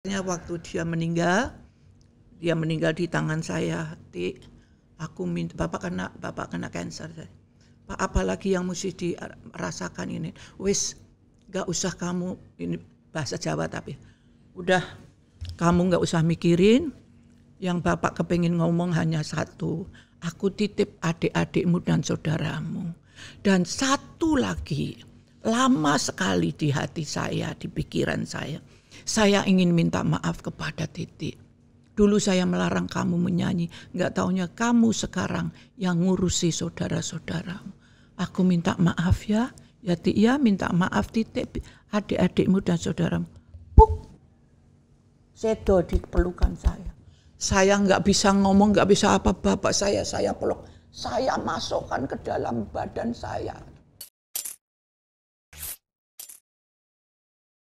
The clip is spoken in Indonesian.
Akhirnya waktu dia meninggal, dia meninggal di tangan saya. Di, aku minta bapak kena bapak kena kanker. Pak, apalagi yang mesti dirasakan ini? Wis, gak usah kamu ini bahasa Jawa tapi udah kamu gak usah mikirin. Yang bapak kepingin ngomong hanya satu. Aku titip adik-adikmu dan saudaramu. Dan satu lagi, lama sekali di hati saya, di pikiran saya saya ingin minta maaf kepada Titik. Dulu saya melarang kamu menyanyi, nggak taunya kamu sekarang yang ngurusi saudara-saudaramu. Aku minta maaf ya, ya Tia ya, minta maaf titik adik-adikmu dan saudaramu. Puk, sedo di pelukan saya. Saya nggak bisa ngomong, nggak bisa apa bapak saya, saya peluk. Saya masukkan ke dalam badan saya.